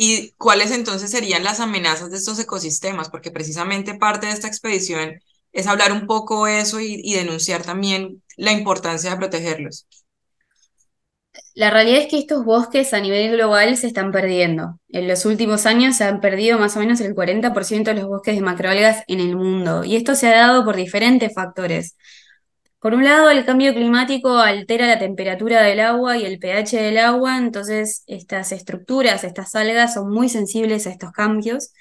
¿Y cuáles entonces serían las amenazas de estos ecosistemas? Porque precisamente parte de esta expedición es hablar un poco eso y, y denunciar también la importancia de protegerlos. La realidad es que estos bosques a nivel global se están perdiendo. En los últimos años se han perdido más o menos el 40% de los bosques de macroalgas en el mundo y esto se ha dado por diferentes factores. Por un lado, el cambio climático altera la temperatura del agua y el pH del agua, entonces estas estructuras, estas algas son muy sensibles a estos cambios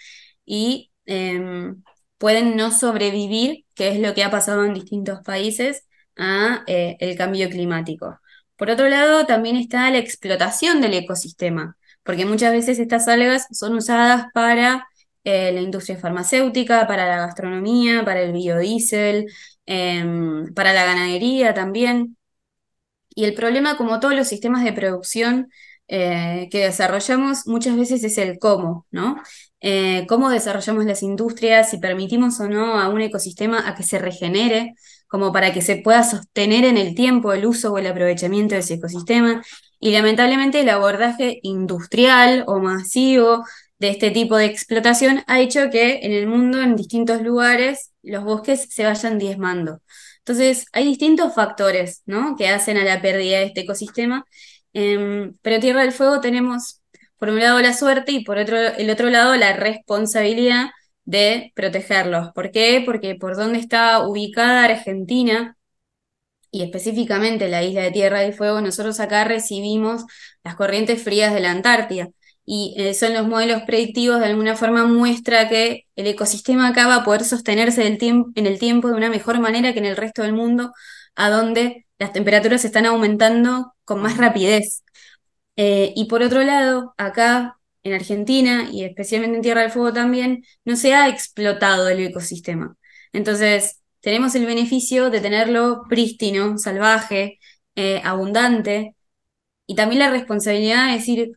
y em, pueden no sobrevivir, que es lo que ha pasado en distintos países, a eh, el cambio climático. Por otro lado, también está la explotación del ecosistema, porque muchas veces estas algas son usadas para eh, la industria farmacéutica, para la gastronomía, para el biodiesel, em, para la ganadería también. Y el problema, como todos los sistemas de producción eh, que desarrollamos, muchas veces es el cómo, ¿no? Eh, cómo desarrollamos las industrias, si permitimos o no a un ecosistema a que se regenere, como para que se pueda sostener en el tiempo el uso o el aprovechamiento de ese ecosistema. Y lamentablemente el abordaje industrial o masivo de este tipo de explotación ha hecho que en el mundo, en distintos lugares, los bosques se vayan diezmando. Entonces, hay distintos factores ¿no? que hacen a la pérdida de este ecosistema, em, pero Tierra del Fuego tenemos, por un lado, la suerte y por otro, el otro lado, la responsabilidad de protegerlos. ¿Por qué? Porque por dónde está ubicada Argentina, y específicamente la isla de Tierra del Fuego, nosotros acá recibimos las corrientes frías de la Antártida y eh, son los modelos predictivos, de alguna forma muestra que el ecosistema acá va a poder sostenerse en el tiempo de una mejor manera que en el resto del mundo, a donde las temperaturas están aumentando con más rapidez. Eh, y por otro lado, acá en Argentina y especialmente en Tierra del Fuego también, no se ha explotado el ecosistema. Entonces, tenemos el beneficio de tenerlo prístino, salvaje, eh, abundante, y también la responsabilidad de decir,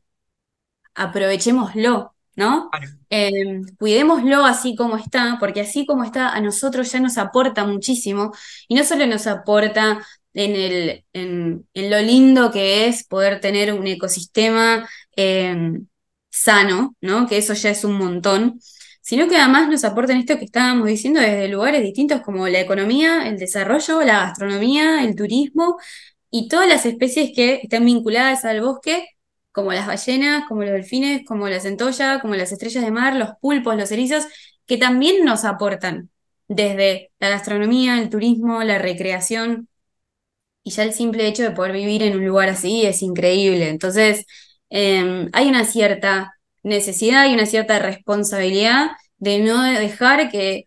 aprovechémoslo, ¿no? Em, cuidémoslo así como está, porque así como está a nosotros ya nos aporta muchísimo, y no solo nos aporta en, el, en, lo lindo que es poder tener un ecosistema em, sano, ¿no? Que eso ya es un montón, sino que además nos aporta en esto que estábamos diciendo desde lugares distintos como la economía, el desarrollo, la gastronomía, el turismo y todas las especies que están vinculadas al bosque como las ballenas, como los delfines, como la centolla, como las estrellas de mar, los pulpos, los erizos, que también nos aportan desde la gastronomía, el turismo, la recreación. Y ya el simple hecho de poder vivir en un lugar así es increíble. Entonces, em, hay una cierta necesidad y una cierta responsabilidad de no dejar que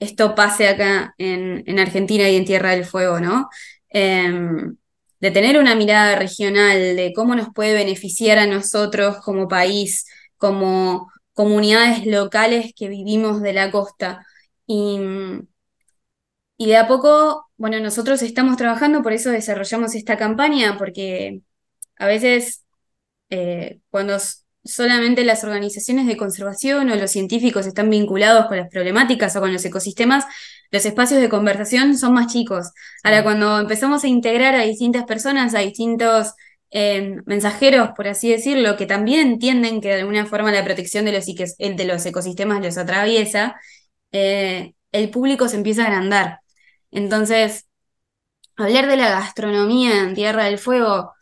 esto pase acá en, Argentina y en Tierra del Fuego, ¿no? Em, de tener una mirada regional, de cómo nos puede beneficiar a nosotros como país, como comunidades locales que vivimos de la costa. Y, y de a poco, bueno, nosotros estamos trabajando, por eso desarrollamos esta campaña, porque a veces eh, cuando solamente las organizaciones de conservación o los científicos están vinculados con las problemáticas o con los ecosistemas, los espacios de conversación son más chicos. Ahora, cuando empezamos a integrar a distintas personas, a distintos em, mensajeros, por así decirlo, que también entienden que de alguna forma la protección de los, ecosistemas los atraviesa, eh, el público se empieza a agrandar. Entonces, hablar de la gastronomía en Tierra del Fuego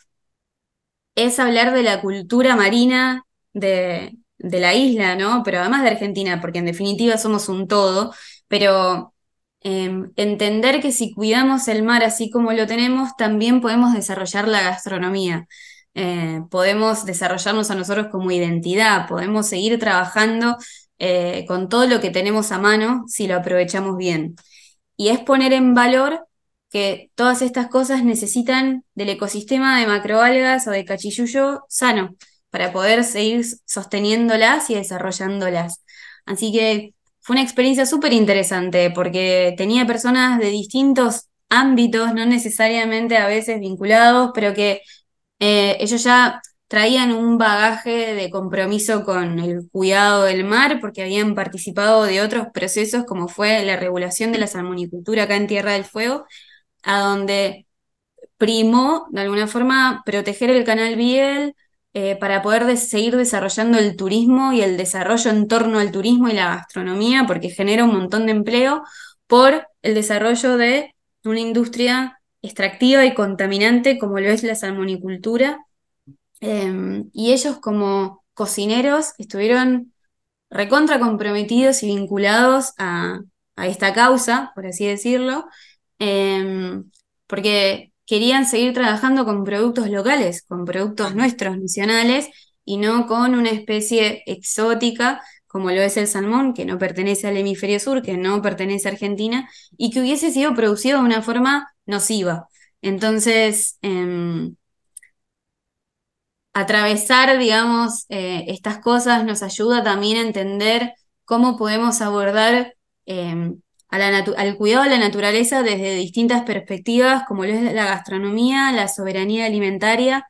es hablar de la cultura marina de, de la isla, ¿no? Pero además de Argentina, porque en definitiva somos un todo, pero Em, entender que si cuidamos el mar así como lo tenemos, también podemos desarrollar la gastronomía, eh, podemos desarrollarnos a nosotros como identidad, podemos seguir trabajando eh, con todo lo que tenemos a mano si lo aprovechamos bien. Y es poner en valor que todas estas cosas necesitan del ecosistema de macroalgas o de cachillullo sano para poder seguir sosteniéndolas y desarrollándolas. Así que fue una experiencia súper interesante porque tenía personas de distintos ámbitos, no necesariamente a veces vinculados, pero que eh, ellos ya traían un bagaje de compromiso con el cuidado del mar porque habían participado de otros procesos como fue la regulación de la salmonicultura acá en Tierra del Fuego, a donde primó de alguna forma proteger el canal Biel, eh, para poder seguir desarrollando el turismo y el desarrollo en torno al turismo y la gastronomía, porque genera un montón de empleo por el desarrollo de una industria extractiva y contaminante como lo es la salmonicultura. Em, y ellos como cocineros estuvieron recontra comprometidos y vinculados a, esta causa, por así decirlo, em, porque querían seguir trabajando con productos locales, con productos nuestros, nacionales, y no con una especie exótica como lo es el salmón, que no pertenece al hemisferio sur, que no pertenece a Argentina, y que hubiese sido producido de una forma nociva. Entonces, em, atravesar, digamos, eh, estas cosas nos ayuda también a entender cómo podemos abordar em, al cuidado de la naturaleza desde distintas perspectivas, como lo es la gastronomía, la soberanía alimentaria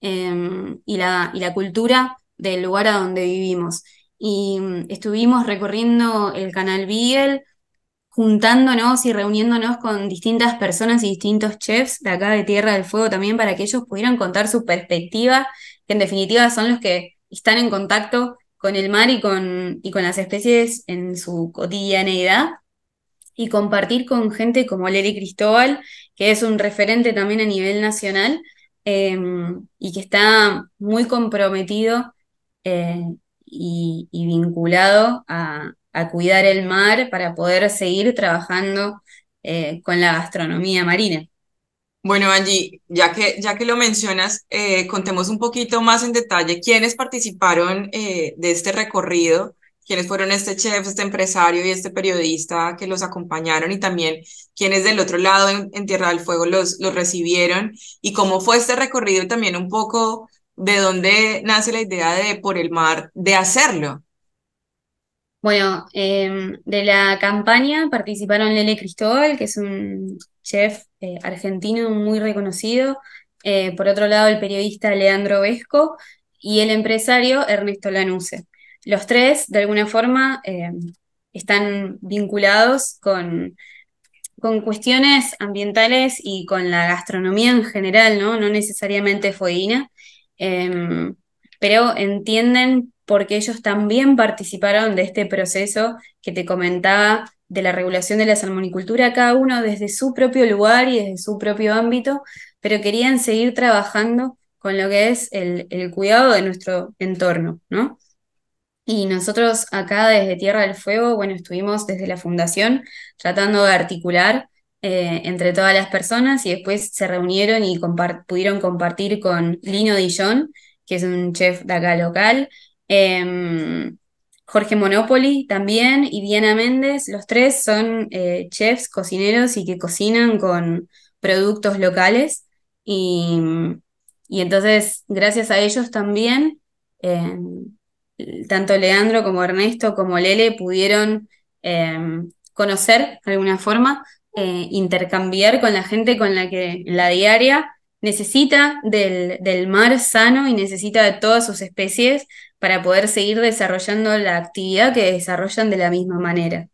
em, y, la, y la cultura del lugar a donde vivimos. Y mm, estuvimos recorriendo el canal Beagle, juntándonos y reuniéndonos con distintas personas y distintos chefs de acá de Tierra del Fuego también para que ellos pudieran contar su perspectiva, que en definitiva son los que están en contacto con el mar y con, y con las especies en su cotidianeidad y compartir con gente como Leli Cristóbal, que es un referente también a nivel nacional em, y que está muy comprometido eh, y, vinculado a, cuidar el mar para poder seguir trabajando eh, con la gastronomía marina. Bueno, Angie, ya que, ya que lo mencionas, eh, contemos un poquito más en detalle quiénes participaron de este recorrido quienes fueron este chef, este empresario y este periodista que los acompañaron y también quienes del otro lado en, Tierra del Fuego los, los recibieron y cómo fue este recorrido y también un poco de dónde nace la idea de por el mar de hacerlo. Bueno, em, de la campaña participaron Lele Cristóbal, que es un chef eh, argentino muy reconocido, eh, por otro lado el periodista Leandro Vesco y el empresario Ernesto Lanuse los tres, de alguna forma, eh, están vinculados con, con cuestiones ambientales y con la gastronomía en general, ¿no? No necesariamente fueguina, em, pero entienden por qué ellos también participaron de este proceso que te comentaba de la regulación de la salmonicultura, cada uno desde su propio lugar y desde su propio ámbito, pero querían seguir trabajando con lo que es el cuidado de nuestro entorno, ¿no? Y nosotros acá desde Tierra del Fuego, bueno, estuvimos desde la fundación tratando de articular eh, entre todas las personas y después se reunieron y pudieron compartir con Lino Dillon, que es un chef de acá local, em, Jorge Monopoli también y Diana Méndez. Los tres son eh, chefs, cocineros y que cocinan con productos locales. Y, y entonces, gracias a ellos también em, tanto Leandro como Ernesto como Lele pudieron eh, conocer de alguna forma, eh, intercambiar con la gente con la que la diaria necesita del, del, mar sano y necesita de todas sus especies para poder seguir desarrollando la actividad que desarrollan de la misma manera.